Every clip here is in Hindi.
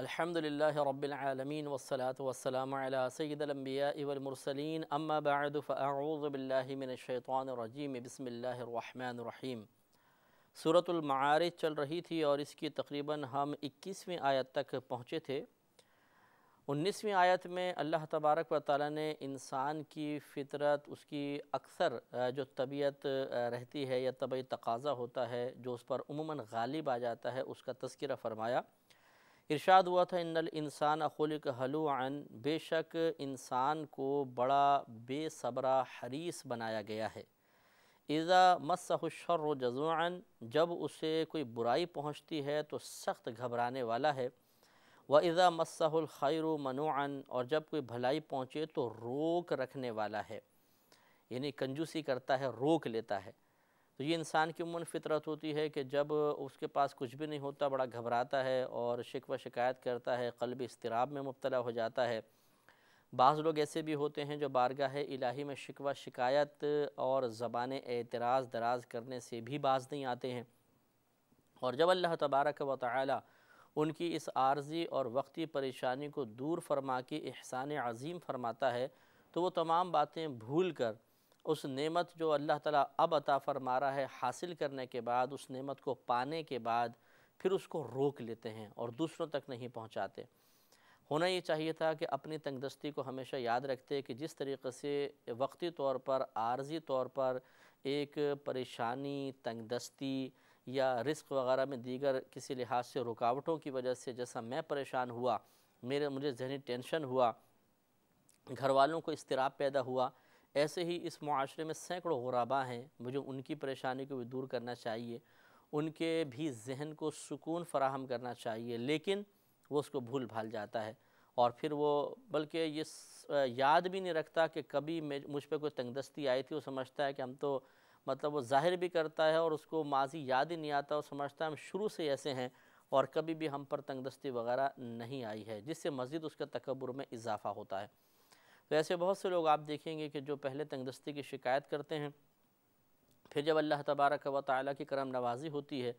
अल्हम्दुलिल्लाह रब्बिल आलमीन वस्सलातु वस्सलाम अला सय्यिदिल अंबिया वल मुरसलीन अम्मा बअद फअऊज़ु बिल्लाहि मिनश शैतानिर रजीम बिस्मिल्लाहिर रहमानिर रहीम सूरतुल मआरिज चल रही थी और इसकी तकरीबन हम 21वीं आयत तक पहुँचे थे 19वीं आयत में अल्लाह तबारक व ताली ने इंसान की फितरत उसकी अक्सर जो तबीयत रहती है या तबी तकाज़ा होता है जो उस पर उमूमा गालिब आ जाता है उसका तस्करा फ़रमाया इरशाद हुआ था इन इंसान अखुल हलुआन बेशक इंसान को बड़ा बेसब्रा हरीस बनाया गया है इज़ा मसहुशर जजुआन जब उसे कोई बुराई पहुंचती है तो सख्त घबराने वाला है व इज़ा खैर मनुआन और जब कोई भलाई पहुंचे तो रोक रखने वाला है यानी कंजूसी करता है रोक लेता है तो ये इंसान की उमन फितरत होती है कि जब उसके पास कुछ भी नहीं होता बड़ा घबराता है और शिकवा शिकायत करता है कल्ब इसतराब में मुबतला हो जाता है बाज़ लोग ऐसे भी होते हैं जो बारगाह इलाही में शिकवा शिकायत और ज़बान एतराज़ दराज करने से भी बाज नहीं आते हैं और जब अल्लाह तबारक व ताली उनकी इस आर्जी और वक्ती परेशानी को दूर फरमा के एहसान अजीम फरमाता है तो वो तमाम बातें भूल कर उस नेमत जो अल्लाह ताला अब अता फरमा रहा है हासिल करने के बाद उस नेमत को पाने के बाद फिर उसको रोक लेते हैं और दूसरों तक नहीं पहुंचाते होना ये चाहिए था कि अपनी तंगदस्ती को हमेशा याद रखते कि जिस तरीके से वक्ती तौर पर आर्जी तौर पर एक परेशानी तंगदस्ती या रिस्क वगैरह में दीगर किसी लिहाज से रुकावटों की वजह से जैसा मैं परेशान हुआ मेरे मुझे जहनी टेंशन हुआ घर वालों को इसतराब पैदा हुआ ऐसे ही इस माशरे में सैकड़ों गुराबा हैं मुझे उनकी परेशानी को भी दूर करना चाहिए उनके भी जहन को सुकून फराहम करना चाहिए लेकिन वो उसको भूल भाल जाता है और फिर वो बल्कि ये याद भी नहीं रखता कि कभी मुझ पर कोई तंगदस्ती आई थी वो समझता है कि हम तो मतलब वो जाहिर भी करता है और उसको माजी याद ही नहीं आता और समझता है हम शुरू से ऐसे हैं और कभी भी हम पर तंगदस्ती वगैरह नहीं आई है जिससे मज़ीद उसका तकबर में इजाफ़ा होता है तो ऐसे बहुत से लोग आप देखेंगे कि जो पहले तंगदस्ती की शिकायत करते हैं फिर जब अल्लाह तबारक व ताली की करम नवाजी होती है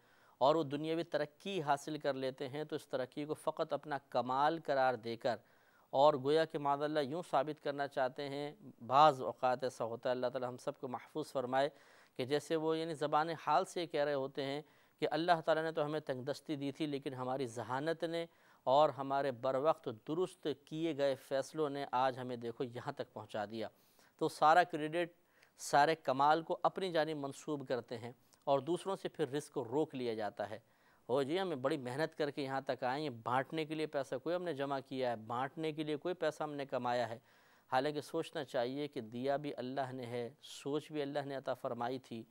और वो दुनियावी तरक्की हासिल कर लेते हैं तो इस तरक्की को फ़कत अपना कमाल करार देकर और गोया कि मादल्ला यूँ साबित करना चाहते हैं बाज़ अवत ऐसा होता है अल्लाह ताला हम सब को महफूज फरमाए कि जैसे वो यानी ज़बान हाल से कह रहे होते हैं कि अल्लाह ताला ने तो हमें तंगदस्ती दी थी लेकिन हमारी जहानत ने और हमारे बर वक्त दुरुस्त किए गए फ़ैसलों ने आज हमें देखो यहाँ तक पहुँचा दिया तो सारा क्रेडिट सारे कमाल को अपनी जानी मंसूब करते हैं और दूसरों से फिर रिस्क को रोक लिया जाता है हो जी हमें बड़ी मेहनत करके यहाँ तक आए हैं बांटने के लिए पैसा कोई हमने जमा किया है बांटने के लिए कोई पैसा हमने कमाया है हालांकि सोचना चाहिए कि दिया भी अल्लाह ने है सोच भी अल्लाह ने अता फरमाई थी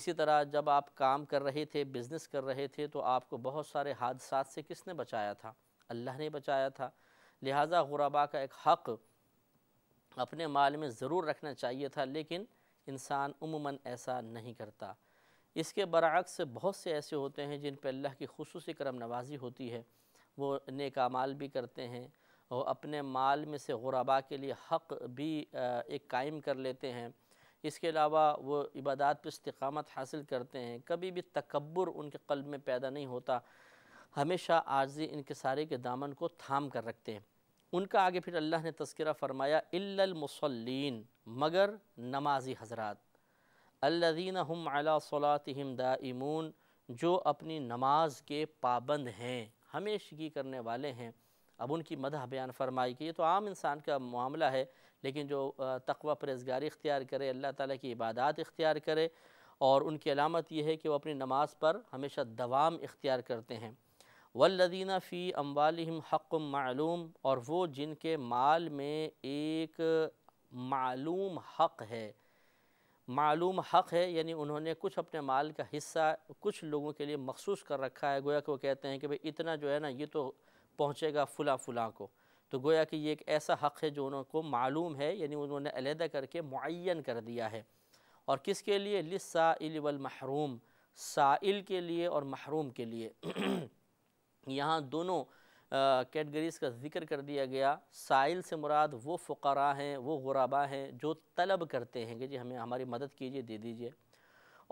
इसी तरह जब आप काम कर रहे थे बिज़नेस कर रहे थे तो आपको बहुत सारे हादसा से किसने बचाया था अल्लाह ने बचाया था लिहाजा गुरबा का एक हक़ अपने माल में ज़रूर रखना चाहिए था लेकिन इंसान उमूा ऐसा नहीं करता इसके बरक्स बहुत से ऐसे होते हैं जिन पर अल्लाह की खसूस करम नवाजी होती है वो नेक भी करते हैं और अपने माल में से गुरबा के लिए हक़ भी एक कायम कर लेते हैं इसके अलावा वो इबादत पर इस्तकामत हासिल करते हैं कभी भी तकबर उनके कल्ब में पैदा नहीं होता हमेशा आर्जी इनकसारे के दामन को थाम कर रखते हैं उनका आगे फिर अल्लाह ने तस्करा फ़रमाया मगर नमाजी हजरात अल्लादीन हम अला सलातम दाइमून जो अपनी नमाज के पाबंद हैं हमेशगी करने वाले हैं अब उनकी मदह बयान फरमाई कि ये तो आम इंसान का मामला है लेकिन जो तकवा परहेजगारी इख्तियार करे अल्लाह ताला की इबादत इख्तियार करे और उनकी अलामत यह है कि वो अपनी नमाज पर हमेशा दवाम इख्तियार करते हैं वल्लदीना फ़ी अम्बालम हक़ मालूम और वो जिनके माल में एक मालूम हक़ है मालूम हक़ है यानी उन्होंने कुछ अपने माल का हिस्सा कुछ लोगों के लिए मखसूस कर रखा है गोया कि वो कहते हैं कि भाई इतना जो है ना ये तो पहुँचेगा फ़ुला फ़ुला को तो गोया कि ये एक ऐसा हक़ है जो उनको मालूम है यानी उन्होंने अलहदा करके मुन कर दिया है और किसके लिए लिसाइल वल महरूम साइल के लिए और महरूम के लिए यहाँ दोनों कैटगरीज़ का जिक्र कर दिया गया साइल से मुराद वो फ़करा हैं वो गुराबा हैं जो तलब करते हैं कि जी हमें हमारी मदद कीजिए दे दीजिए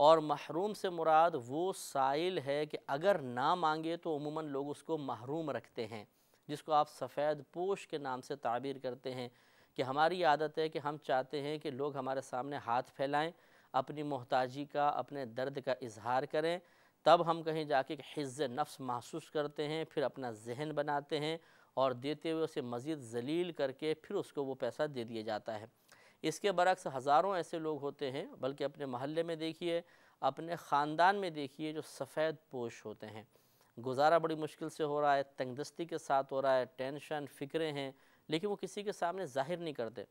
और महरूम से मुराद वो साइल है कि अगर ना मांगे तो उमूमन लोग उसको महरूम रखते हैं जिसको आप सफ़ेद पोश के नाम से ताबीर करते हैं कि हमारी आदत है कि हम चाहते हैं कि लोग हमारे सामने हाथ फैलाएँ अपनी मोहताजी का अपने दर्द का इजहार करें तब हम कहीं जाके हिज्ज नफ्स महसूस करते हैं फिर अपना जहन बनाते हैं और देते हुए उसे मज़ीद जलील करके फिर उसको वो पैसा दे दिया जाता है इसके बरक्स हज़ारों ऐसे लोग होते हैं बल्कि अपने महल्ले में देखिए अपने ख़ानदान में देखिए जो सफ़ेद पोश होते हैं गुजारा बड़ी मुश्किल से हो रहा है तंगदस्ती के साथ हो रहा है टेंशन फ़िक्रे हैं लेकिन वो किसी के सामने ज़ाहिर नहीं करते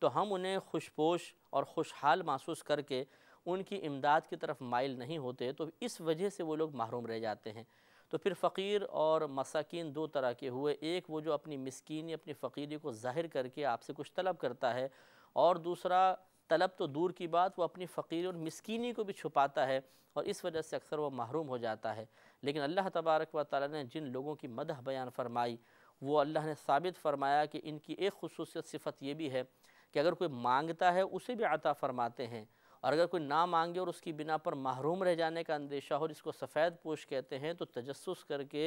तो हम उन्हें खुशपोश और खुशहाल महसूस करके उनकी इमदाद की तरफ माइल नहीं होते तो इस वजह से वो लोग महरूम रह जाते हैं तो फिर फ़कीर और मसाकिन दो तरह के हुए एक वो जो अपनी मिसकीनी अपनी फ़कीरी को ज़ाहिर करके आपसे कुछ तलब करता है और दूसरा तलब तो दूर की बात वो अपनी फ़कीरी और मस्किनी को भी छुपाता है और इस वजह से अक्सर वो महरूम हो जाता है लेकिन अल्लाह तबारक व ताली ने जिन लोगों की मदह बयान फरमाई वो अल्लाह ने साबित फरमाया कि इनकी एक खसूसियत सिफत ये भी है कि अगर कोई मांगता है उसे भी अता फरमाते हैं और अगर कोई ना मांगे और उसकी बिना पर महरूम रह जाने का अंदेशा हो जिसको सफ़ेद पोश कहते हैं तो तजस्स करके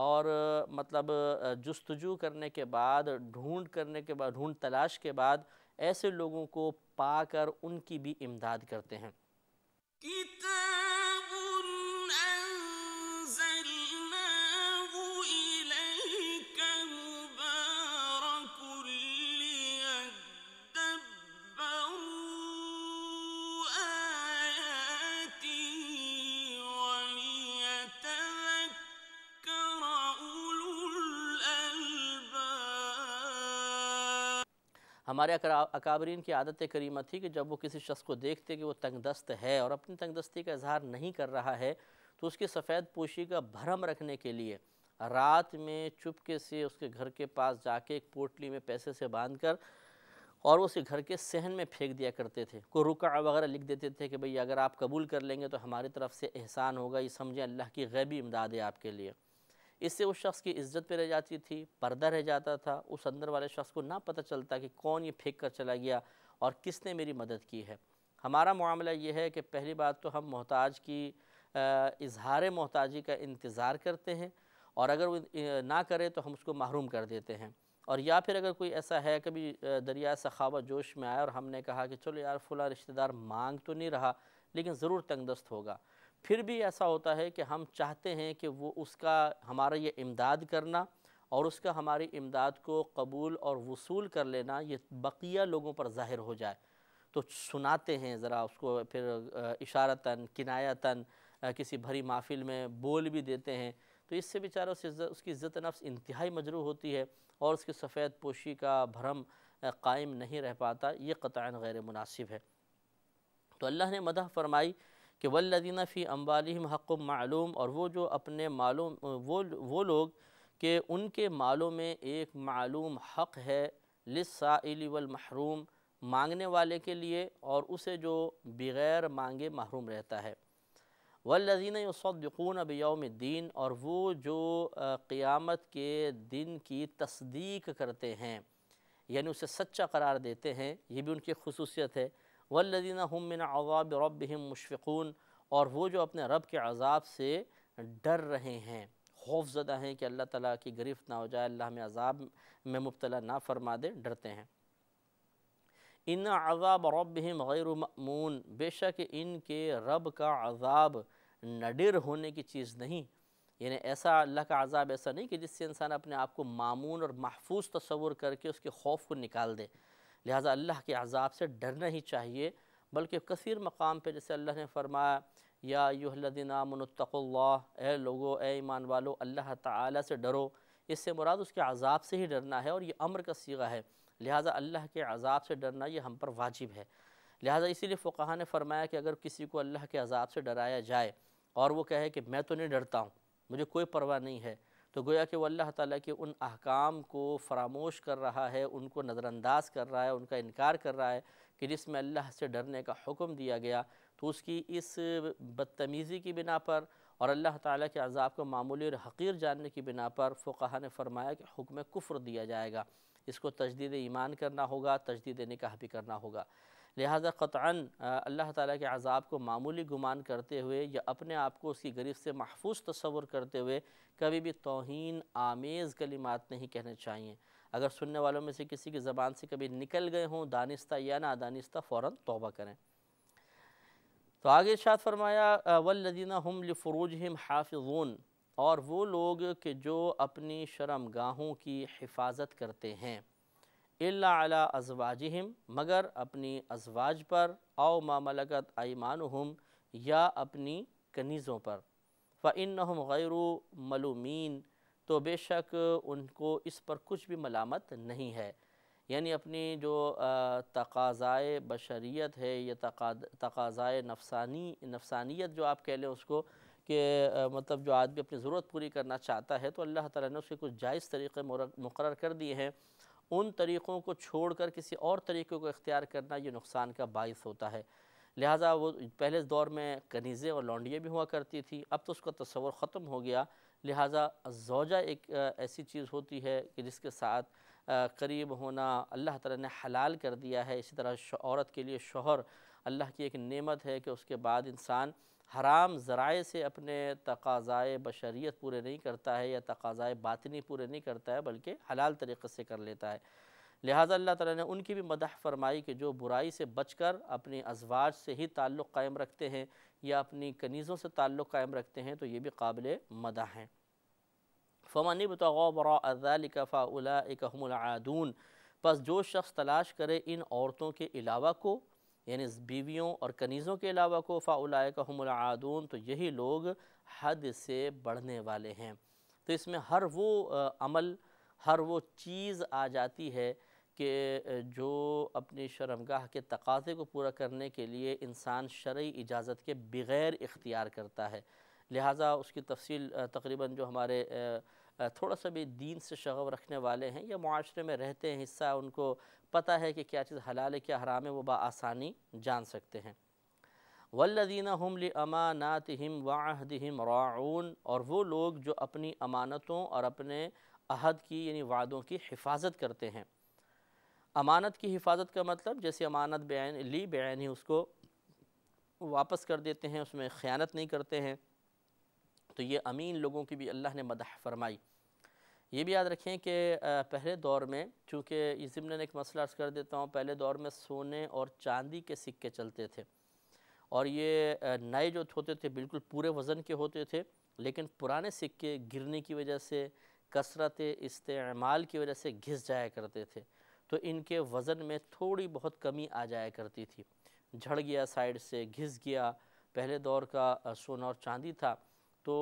और मतलब जस्तजू करने के बाद ढूंढ करने के बाद ढूंढ तलाश के बाद ऐसे लोगों को पाकर उनकी भी इमदाद करते हैं हमारे अकाबरीन की आदत करीमा थी कि जब वो किसी शख्स को देखते कि वो दस्त है और अपनी तंग दस्ती का इजहार नहीं कर रहा है तो उसकी सफ़ेद पोशी का भरम रखने के लिए रात में चुपके से उसके घर के पास जाके एक पोटली में पैसे से बांध कर और उसे घर के सहन में फेंक दिया करते थे को रुका वगैरह लिख देते थे कि भई अगर आप कबूल कर लेंगे तो हमारी तरफ से एहसान होगा ये समझें अल्लाह की गैबी इमदाद है आपके लिए इससे उस शख्स की इज्जत पे रह जाती थी पर्दा रह जाता था उस अंदर वाले शख्स को ना पता चलता कि कौन ये फेंक कर चला गया और किसने मेरी मदद की है हमारा मामला ये है कि पहली बात तो हम मोहताज की इजहार मोहताजी का इंतज़ार करते हैं और अगर वो ना करें तो हम उसको महरूम कर देते हैं और या फिर अगर कोई ऐसा है कभी दरिया सखाव जोश में आया और हमने कहा कि चलो यार फुला रिश्तेदार मांग तो नहीं रहा लेकिन ज़रूर तंगदस्त होगा फिर भी ऐसा होता है कि हम चाहते हैं कि वो उसका हमारा ये इमदाद करना और उसका हमारी इमदाद को कबूल और वसूल कर लेना ये बकिया लोगों पर ज़ाहिर हो जाए तो सुनाते हैं ज़रा उसको फिर इशारता किनायता किसी भरी महफिल में बोल भी देते हैं तो इससे बेचारा उसे उसकी इज़्ज़त नफ्स इंतहाई मजरू होती है और उसकी सफ़ेद पोशी का भरम कायम नहीं रह पाता ये कतान गैर मुनासिब है तो अल्लाह ने मदह फरमाई कि वल्लिन फ़ी अम्बालम हक़ मालूम और वो जो अपने मालूम वो वो लोग के उनके मालों में एक मालूम हक़ है लिसाइल वलमहरूम मांगने वाले के लिए और उसे जो बग़ैर मांगे महरूम रहता है वल्लिन यसदून अब दीन और वो जो क़ियामत के दिन की तस्दीक करते हैं यानी उसे सच्चा करार देते हैं ये भी उनकी खसूसियत है वल्लिन हम अज़ाब रब मुशफ़ून और वो जो अपने रब के अज़ाब से डर रहे हैं खौफजदा हैं कि अल्लाह ताला की गिरफ़्त ना हो जाए अल्लाह में अज़ाब में मुबतला ना फरमा दे डरते हैं इन अज़ाब रब गैरमून बेशक इनके रब का अज़ाब नडिर होने की चीज़ नहीं यानी ऐसा अल्लाह का अज़ाब ऐसा नहीं कि जिससे इंसान अपने आप को मामून और महफूज तस्वर करके उसके खौफ को निकाल दे लिहाजा अल्लाह के अजाब से डरना ही चाहिए बल्कि कसर मकाम पर जैसे अल्लाह ने फरमाया या यूहलदिनामतल्ला ए लोगो ए ईमान वालो अल्लाह ताला से डरो इससे मुराद उसके अजाब से ही डरना है और ये अमर का सीगा है लिहाजा अल्लाह के अजाब से डरना ये हम पर वाजिब है लिहाजा इसीलिए फ़ुकाहा ने फरमाया कि अगर किसी को अल्लाह के अजाब से डराया जाए और वो कहे कि मैं तो नहीं डरता हूँ मुझे कोई परवाह नहीं है तो गोया कि वो अल्लाह ताली के उन अहकाम को फरामोश कर रहा है उनको नज़रअंदाज कर रहा है उनका इनकार कर रहा है कि जिसमें अल्लाह से डरने का हुक्म दिया गया तो उसकी इस बदतमीज़ी की बिना पर और अल्लाह ताला के अजाब को मामूली और हकीर जानने की बिना पर फ़ुका ने फरमाया कि हुक्म कुफ्र दिया जाएगा इसको तजदीद ईमान करना होगा तजदीद निकाह भी करना होगा लिहाजा कतान अल्लाह ताला के अज़ाब को मामूली गुमान करते हुए या अपने आप को उसकी गरीब से महफूज तस्वुर करते हुए कभी भी तोहन आमेज़ कलिमात नहीं कहने चाहिए अगर सुनने वालों में से किसी की ज़बान से कभी निकल गए हों दानिस्ता या ना दानिस्ता फ़ौर तोबा करें तो आगे शाद फरमाया वल्लिना हम फ़रूज हम हाफिजून और वो लोग के जो अपनी शर्म की हिफाजत करते हैं अला अजवाजहम मगर अपनी अजवाज पर आओ मामलकत हम या अपनी कनीज़ों पर फ़िन गैर मलूमीन तो बेशक उनको इस पर कुछ भी मलामत नहीं है यानी अपनी जो तकाज़ाए बशरीत है या तकाज़ाए नफसानी नफसानियत जो आप कह लें उसको कि मतलब जो आदमी अपनी ज़रूरत पूरी करना चाहता है तो अल्लाह ताला ने उसके कुछ जायज़ तरीक़े मुकर कर दिए हैं उन तरीक़ों को छोड़ कर किसी और तरीक़े को इख्तियार करना ये नुकसान का बायस होता है लिहाजा वो पहले दौर में कनीज़ें और लौंडियाँ भी हुआ करती थी अब तो उसका तस्वर ख़त्म हो गया लिहाजा जोजा एक ऐसी चीज़ होती है कि जिसके साथ करीब होना अल्लाह ताला ने हलाल कर दिया है इसी तरह औरत के लिए शोहर अल्लाह की एक नेमत है कि उसके बाद इंसान हराम ज़राए से अपने तकाज़ाए बशरीत पूरे नहीं करता है या तकाज़ाए बातनी पूरे नहीं करता है बल्कि हलाल तरीक़े से कर लेता है लिहाजा अल्लाह ताला ने उनकी भी मदह फरमाई कि जो बुराई से बचकर अपने अजवाज से ही ताल्लुक़ कायम रखते हैं या अपनी कनीज़ों से ताल्लुक़ कायम रखते हैं तो ये भी काबिल मदह हैं फ़मनी बतौबरफ़ाउलाकमलादून बस जो शख्स तलाश करे इन औरतों के अलावा को यानी बीवियों और कनीज़ों के अलावा को फ़ाउलाए का हमलादून तो यही लोग हद से बढ़ने वाले हैं तो इसमें हर वो अमल हर वो चीज़ आ जाती है कि जो अपनी शर्मगाह के तकाज़े को पूरा करने के लिए इंसान शर्य इजाज़त के बग़ैर इख्तियार करता है लिहाजा उसकी तफसील तकरीबन जो हमारे थोड़ा सा भी दीन से शगव रखने वाले हैं या माशरे में रहते हैं हिस्सा उनको पता है कि क्या चीज़ हलाल है क्या हराम है वो बसानी जान सकते हैं वल्लिन हम अमानात हिम वाहम राउन और वो लोग जो अपनी अमानतों और अपने अहद की यानी वादों की हिफाजत करते हैं अमानत की हिफाजत का मतलब जैसे अमानत बैन ली बैन ही उसको वापस कर देते हैं उसमें ख़यानत नहीं करते हैं तो ये अमीन लोगों की भी अल्लाह ने मदह फरमाई ये भी याद रखें कि पहले दौर में चूँकि इस ज़िमन एक मसला अर्ज़ कर देता हूँ पहले दौर में सोने और चांदी के सिक्के चलते थे और ये नए जो होते थे बिल्कुल पूरे वज़न के होते थे लेकिन पुराने सिक्के गिरने की वजह से कसरत इस्तेमाल की वजह से घिस जाया करते थे तो इनके वज़न में थोड़ी बहुत कमी आ जाया करती थी झड़ गया साइड से घिस गया पहले दौर का सोना और चांदी था तो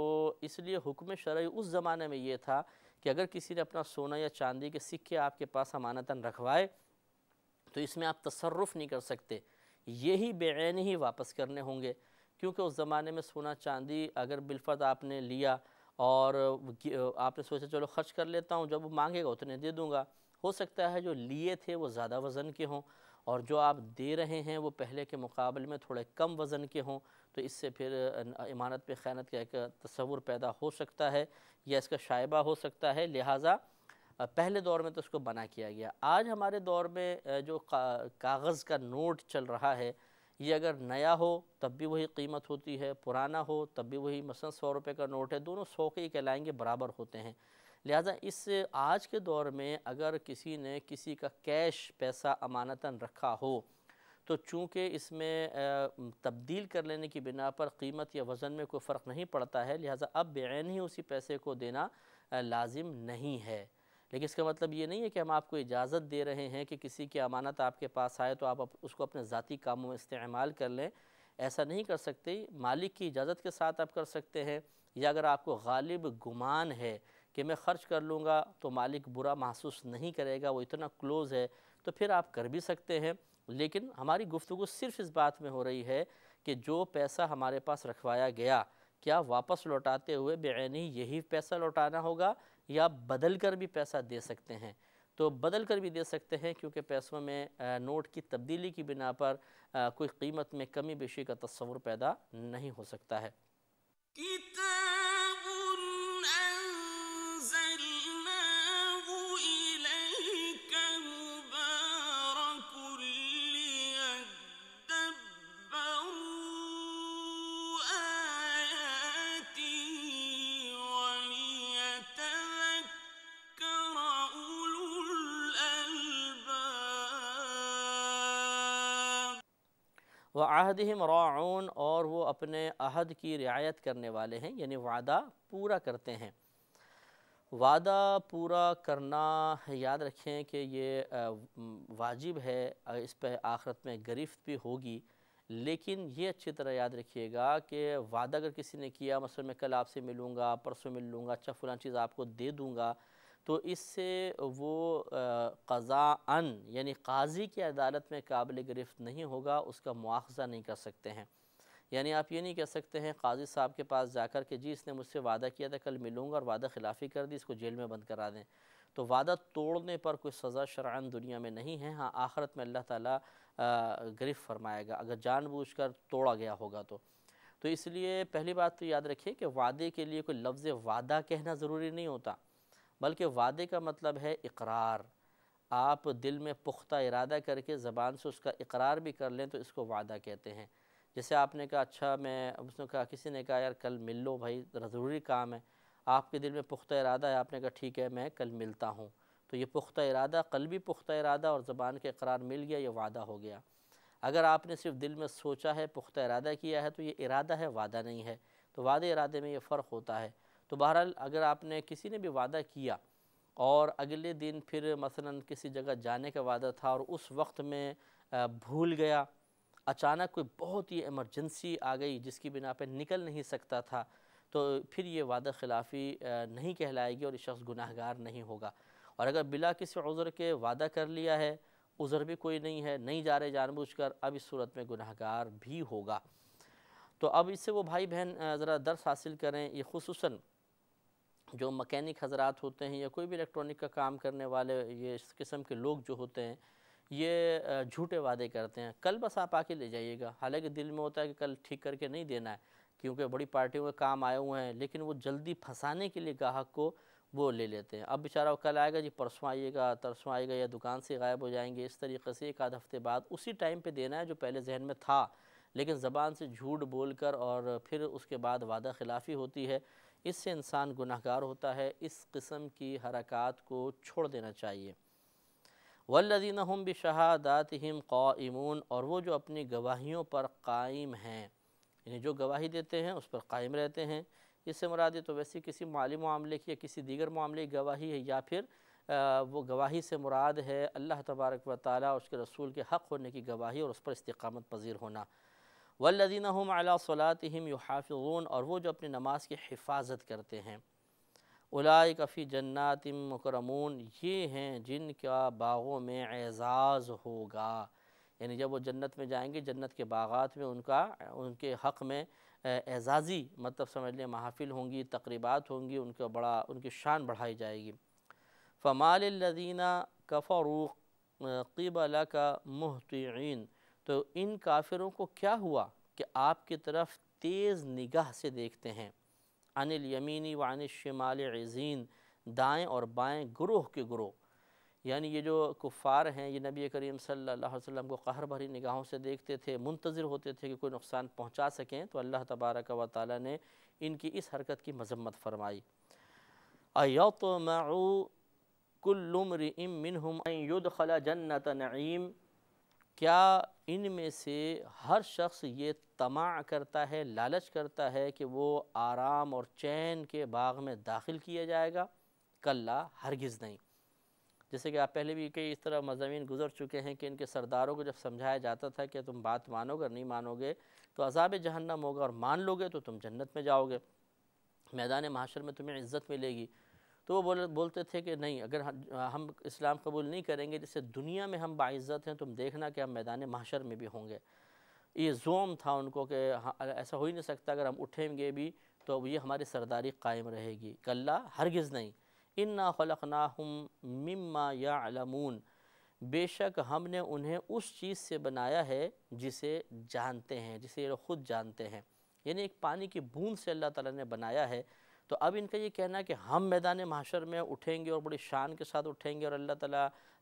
इसलिए हुक्म शरा उस ज़माने में ये था कि अगर किसी ने अपना सोना या चांदी के सिक्के आपके पास अमानता रखवाए तो इसमें आप तसरफ़ नहीं कर सकते यही बेन ही वापस करने होंगे क्योंकि उस ज़माने में सोना चांदी अगर बिलफत आपने लिया और आपने सोचा चलो ख़र्च कर लेता हूँ जब वो मांगेगा उतने दे दूँगा हो सकता है जो लिए थे वो ज़्यादा वज़न के हों और जो आप दे रहे हैं वो पहले के मुकाबले में थोड़े कम वज़न के हों तो इससे फिर इमानत पे खैनत का एक तस्वुर पैदा हो सकता है या इसका शायबा हो सकता है लिहाजा पहले दौर में तो इसको बना किया गया आज हमारे दौर में जो कागज़ का नोट चल रहा है ये अगर नया हो तब भी वही कीमत होती है पुराना हो तब भी वही मसलन सौ रुपये का नोट है दोनों सौ के ही कहलाएँगे बराबर होते हैं लिहाजा इस आज के दौर में अगर किसी ने किसी का कैश पैसा अमानता रखा हो तो चूँकि इसमें तब्दील कर लेने की बिना पर कीमत या वज़न में कोई फ़र्क नहीं पड़ता है लिहाजा अब बेन ही उसी पैसे को देना लाजिम नहीं है लेकिन इसका मतलब ये नहीं है कि हम आपको इजाज़त दे रहे हैं कि किसी की अमानत आपके पास आए तो आप उसको अपने ज़ाती कामों में इस्तेमाल कर लें ऐसा नहीं कर सकते मालिक की इजाज़त के साथ आप कर सकते हैं या अगर आपको गालिब गुमान है कि मैं ख़र्च कर लूँगा तो मालिक बुरा महसूस नहीं करेगा वो इतना क्लोज़ है तो फिर आप कर भी सकते हैं लेकिन हमारी गुफ्तु सिर्फ इस बात में हो रही है कि जो पैसा हमारे पास रखवाया गया क्या वापस लौटाते हुए बेनी यही पैसा लौटाना होगा या बदल कर भी पैसा दे सकते हैं तो बदल कर भी दे सकते हैं क्योंकि पैसों में नोट की तब्दीली की बिना पर कोई कीमत में कमी बेशी का तस्वुर पैदा नहीं हो सकता है अहदहिम राउन और वो अपने अहद की रियायत करने वाले हैं यानी वादा पूरा करते हैं वादा पूरा करना याद रखें कि ये वाजिब है इस पर आखरत में गरीफ भी होगी लेकिन ये अच्छी तरह याद रखिएगा कि वादा अगर किसी ने किया मसल मैं कल आपसे मिलूँगा परसों मिल लूँगा अच्छा फ़लाँ चीज़ आपको दे दूँगा तो इससे वो कज़ा अन यानी काजी की अदालत में काबिल गिरफ्त नहीं होगा उसका मुआवजा नहीं कर सकते हैं यानी आप ये नहीं कह सकते हैं काजी साहब के पास जाकर के जी इसने मुझसे वादा किया था कल मिलूँगा और वादा खिलाफी कर दी इसको जेल में बंद करा दें तो वादा तोड़ने पर कोई सज़ा शरान दुनिया में नहीं है हाँ आखरत में अल्लाह ताला गिरफ्त फरमाएगा अगर जानबूझकर तोड़ा गया होगा तो तो इसलिए पहली बात तो याद रखिए कि वादे के लिए कोई लफ्ज़ वादा कहना ज़रूरी नहीं होता बल्कि वादे का मतलब है इकरार आप दिल में पुख्ता इरादा करके ज़बान से उसका इकरार भी कर लें तो इसको वादा कहते हैं जैसे आपने कहा अच्छा मैं उसने कहा किसी ने कहा यार कल मिल लो भाई ज़रूरी काम है आपके दिल में पुख्ता इरादा है आपने कहा ठीक है मैं कल मिलता हूँ तो ये पुख्ता इरादा कल भी पुख्ता इरादा और ज़बान के इकरार मिल गया ये वादा हो गया अगर आपने सिर्फ दिल में सोचा है पुख्ता इरादा किया है तो ये इरादा है वादा नहीं है तो वादे इरादे में ये फ़र्क होता है तो बहरहाल अगर आपने किसी ने भी वादा किया और अगले दिन फिर मसलन किसी जगह जाने का वादा था और उस वक्त में भूल गया अचानक कोई बहुत ही इमरजेंसी आ गई जिसकी बिना पर निकल नहीं सकता था तो फिर ये वादा खिलाफ़ी नहीं कहलाएगी और शख्स गुनाहगार नहीं होगा और अगर बिला किसी उज़र के वादा कर लिया है उज़र भी कोई नहीं है नहीं जा रहे जानबूझ कर अब इस सूरत में गुनाहगार भी होगा तो अब इससे वो भाई बहन ज़रा दर्स हासिल करें ये खसूस जो मकैनिक हजरात होते हैं या कोई भी इलेक्ट्रॉनिक का काम करने वाले ये इस किस्म के लोग जो होते हैं ये झूठे वादे करते हैं कल बस आप आके ले जाइएगा हालांकि दिल में होता है कि कल ठीक करके नहीं देना है क्योंकि बड़ी पार्टियों में काम आए हुए हैं लेकिन वो जल्दी फंसाने के लिए ग्राहक को वो ले लेते हैं अब बेचारा कल आएगा जी परसों आइएगा तरसों आएगा या दुकान से गायब हो जाएंगे इस तरीके से एक आध हफ्ते बाद उसी टाइम पर देना है जो पहले जहन में था लेकिन ज़बान से झूठ बोल कर और फिर उसके बाद वादा खिलाफ़ी होती है इससे इंसान गुनाहगार होता है इस किस्म की हरकत को छोड़ देना चाहिए वल्लिन हम बशहादात हम क़ाइमून और वो जो अपनी गवाहियों पर कायम हैं यानी जो गवाही देते हैं उस पर कायम रहते हैं इससे मुराद तो वैसे किसी माली मामले की या किसी दीगर मामले की गवाही है या फिर आ, वो गवाही से मुराद है अल्लाह तबारक व ताली उसके रसूल के हक़ होने की गवाही और उस पर इस्तकामत पजीर होना वल्लिन हम अलासलातम युहाफ़ून और वो जो अपनी नमाज की हिफाजत करते हैं उलाई कफ़ी जन्नातिम मुकरमून ये हैं जिनका बागों में एजाज़ होगा यानी जब वो जन्नत में जाएंगे जन्नत के बागात में उनका उनके हक़ में एजाज़ी मतलब समझ लें महाफिल होंगी तकरीबात होंगी उनका बड़ा उनकी शान बढ़ाई जाएगी फ़माल लदीना कफ़रू क़िबला का महतिन तो इन काफिरों को क्या हुआ कि आपकी तरफ तेज़ निगाह से देखते हैं अनिल यमीनी व अनिल शमाल अजीन दाएँ और बाएँ ग्रोह के ग्रोह यानी ये जो कुफ़ार हैं ये नबी करीम सल्लल्लाहु अलैहि वसल्लम को कहर भरी निगाहों से देखते थे मुंतज़िर होते थे कि कोई नुकसान पहुंचा सकें तो अल्लाह तबारक व ताली ने इनकी इस हरकत की मजम्मत फरमाई अयतमु कुल्लुमरिमिन युद खला जन्नत नईम क्या इनमें से हर शख्स ये तमा करता है लालच करता है कि वो आराम और चैन के बाग में दाखिल किया जाएगा कल्ला हरगिज़ नहीं जैसे कि आप पहले भी कई इस तरह मज़ामी गुजर चुके हैं कि इनके सरदारों को जब समझाया जाता था कि तुम बात मानोगे नहीं मानोगे तो अजाब जहन्नम होगा और मान लोगे तो तुम जन्नत में जाओगे मैदान माशर में तुम्हें इज़्ज़त मिलेगी तो वो बोले बोलते थे कि नहीं अगर हम इस्लाम कबूल नहीं करेंगे जैसे दुनिया में हम बाज़त हैं तुम देखना कि हम मैदान महाशर में भी होंगे ये जोम था उनको कि ऐसा हो ही नहीं सकता अगर हम उठेंगे भी तो ये हमारी सरदारी कायम रहेगी कल्ला हरगिज़ नहीं ना खलक ना हम मम्मा या अलमून बेशक हमने उन्हें उस चीज़ से बनाया है जिसे जानते हैं जिसे ये ख़ुद जानते हैं यानी एक पानी की बूंद से अल्लाह ताला ने बनाया है तो अब इनका ये कहना है कि हम मैदान माशर में उठेंगे और बड़ी शान के साथ उठेंगे और अल्लाह ताला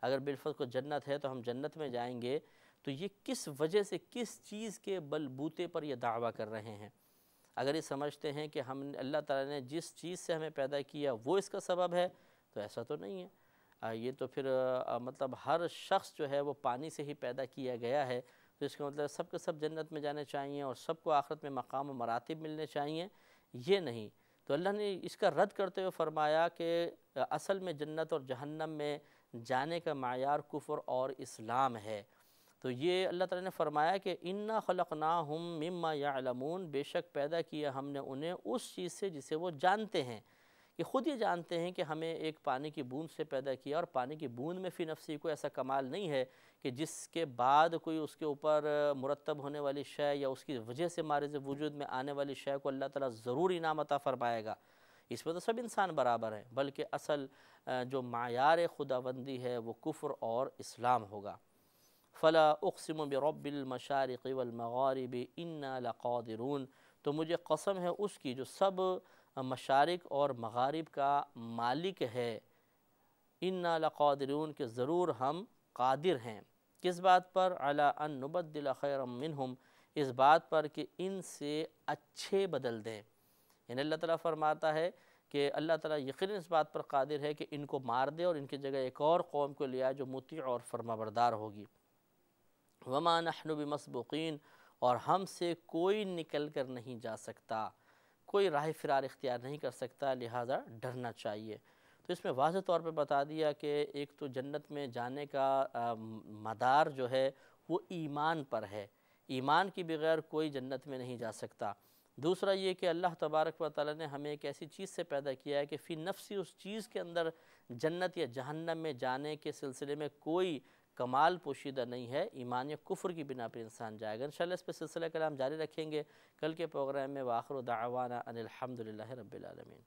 अगर बिलफत को जन्नत है तो हम जन्नत में जाएंगे तो ये किस वजह से किस चीज़ के बलबूते पर यह दावा कर रहे हैं अगर ये समझते हैं कि हम अल्लाह ताला ने जिस चीज़ से हमें पैदा किया वो इसका सबब है तो ऐसा तो नहीं है आ, ये तो फिर आ, मतलब हर शख्स जो है वो पानी से ही पैदा किया गया है तो इसका मतलब सब के सब जन्नत में जाने चाहिए और सबको आखिरत में मकाम व मरातब मिलने चाहिए ये नहीं तो अल्लाह ने इसका रद्द करते हुए फरमाया कि असल में जन्नत और जहन्नम में जाने का मैार कुफ़र और इस्लाम है तो ये अल्लाह ताला ने फरमाया कि इन्ना खलक ना हम मम्मा यालमून बेशक पैदा किया हमने उन्हें उस चीज़ से जिसे वो जानते हैं कि ख़ुद ये जानते हैं कि हमें एक पानी की बूंद से पैदा किया और पानी की बूंद में फिर नफसी को ऐसा कमाल नहीं है कि जिसके बाद कोई उसके ऊपर मुरतब होने वाली शय या उसकी वजह से मारे से वजूद में आने वाली शय को अल्लाह ताला ज़रूर इनाम अता फरमाएगा इसमें तो सब इंसान बराबर हैं बल्कि असल जो मैार खुदाबंदी है वो कुफ्र और इस्लाम होगा फ़ला उकसम बरबिलमशारक़ वलमग़ारब तो मुझे कसम है उसकी जो सब मशारक और मगारब का मालिक है इन्नाक़ादरून के ज़रूर हम कादिर हैं किस बात पर अला अन नबदिल इस बात पर कि इनसे अच्छे बदल दें यानी अल्लाह ताला फरमाता है कि अल्लाह ताला यकीन इस बात पर कादिर है कि इनको मार दे और इनकी जगह एक और कौम को लिया जो मुती और फरमाबरदार होगी वमा नहनुब मसबुकीन और हमसे कोई निकल कर नहीं जा सकता कोई राह फ़िरार इख्तियार नहीं कर सकता लिहाजा डरना चाहिए तो इसमें वाज तौर पर बता दिया कि एक तो जन्नत में जाने का आ, मदार जो है वो ईमान पर है ईमान के बगैर कोई जन्नत में नहीं जा सकता दूसरा ये कि अल्लाह तबारक व ताली ने हमें एक ऐसी चीज़ से पैदा किया है कि फिर नफसी उस चीज़ के अंदर जन्नत या जहन्नम में जाने के सिलसिले में कोई कमाल पोशीदा नहीं है ईमान या कुफर की बिना पर इंसान जाएगा इन इस पर सिलसिला कलाम जारी रखेंगे कल के प्रोग्राम में वाखर दावाना अनिलहमदिल्ला रबालमीन